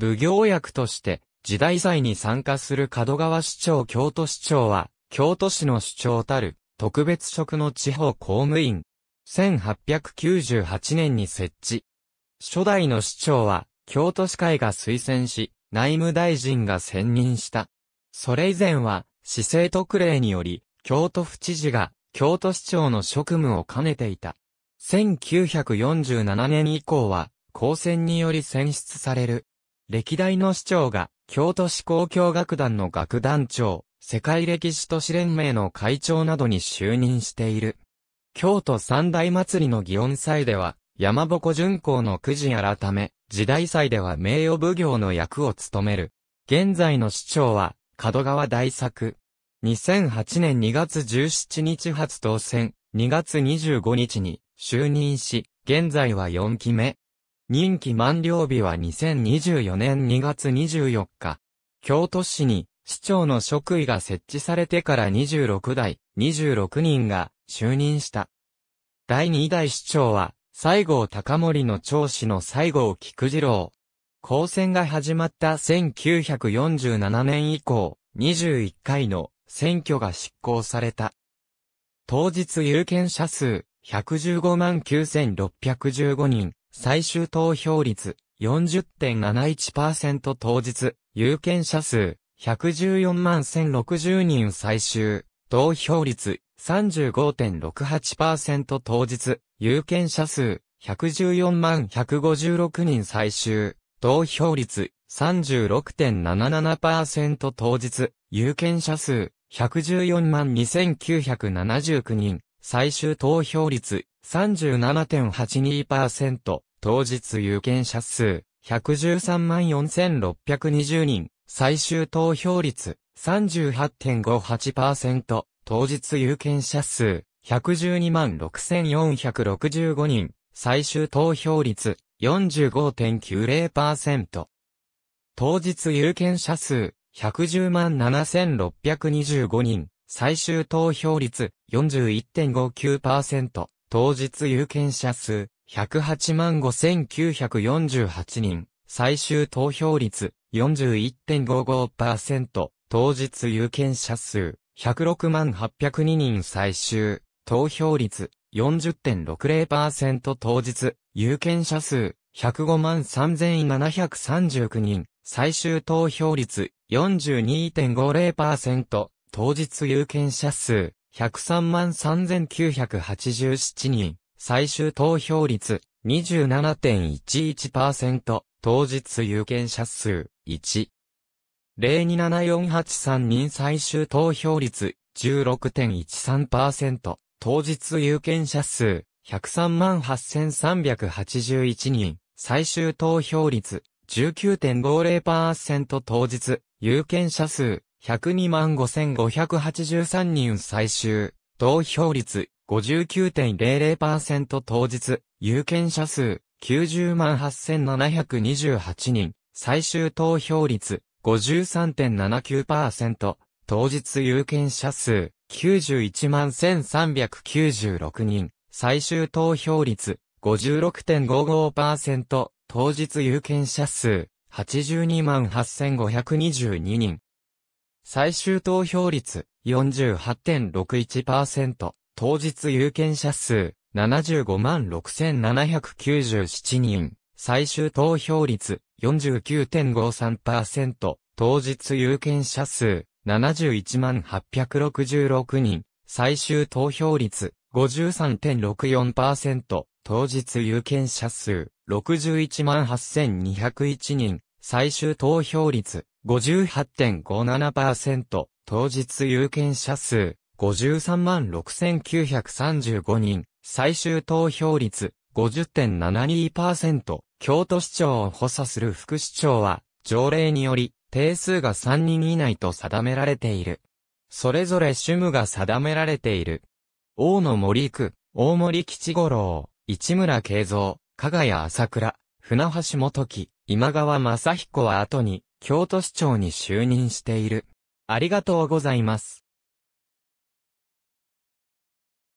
奉行役として、時代祭に参加する門川市長京都市長は、京都市の市長たる、特別職の地方公務員。1898年に設置。初代の市長は、京都市会が推薦し、内務大臣が選任した。それ以前は、市政特例により、京都府知事が、京都市長の職務を兼ねていた。1947年以降は、公選により選出される、歴代の市長が、京都市公共楽団の楽団長、世界歴史都市連盟の会長などに就任している。京都三大祭りの祇園祭では、山鉾巡行のくじ改め、時代祭では名誉奉行の役を務める。現在の市長は、門川大作。2008年2月17日初当選、2月25日に就任し、現在は4期目。任期満了日は2024年2月24日。京都市に市長の職位が設置されてから26代、26人が就任した。第2代市長は、西郷隆盛の長子の西郷菊次郎。公選が始まった1947年以降、21回の選挙が執行された。当日有権者数115万9615人。最終投票率40.71%当日、有権者数114万1060人最終投票率35.68%当日、有権者数114万156人最終投票率36.77%当日、有権者数114万2979人、最終投票率37.82%、当日有権者数、1134,620人、最終投票率、38.58%、当日有権者数、1126,465人、最終投票率、45.90%。当日有権者数、1107,625人、最終投票率、41.59%。当日有権者数、108万5948人、最終投票率、41.55%、当日有権者数、106万802人最終、投票率、40.60%当日、有権者数、105万3739人、最終投票率、42.50%、当日有権者数、103万3987人、最終投票率27.11%、当日有権者数1。02748 3人最終投票率16.13%、当日有権者数103万8381人、最終投票率19.50%当日、有権者数1025583人最終、投票率59.00%当日、有権者数908,728人、最終投票率53.79%、当日有権者数911,396人、最終投票率56.55%、当日有権者数82,8522人、最終投票率48.61%、当日有権者数75万6797人、最終投票率49.53%、当日有権者数71万866人、最終投票率53.64%、当日有権者数61万8201人、最終投票率58.57%、当日有権者数53万6935人、最終投票率50.72%、京都市長を補佐する副市長は、条例により、定数が3人以内と定められている。それぞれ主務が定められている。大野森区、大森吉五郎、市村慶三、加賀谷朝倉、船橋元木。今川正彦は後に京都市長に就任している。ありがとうございます。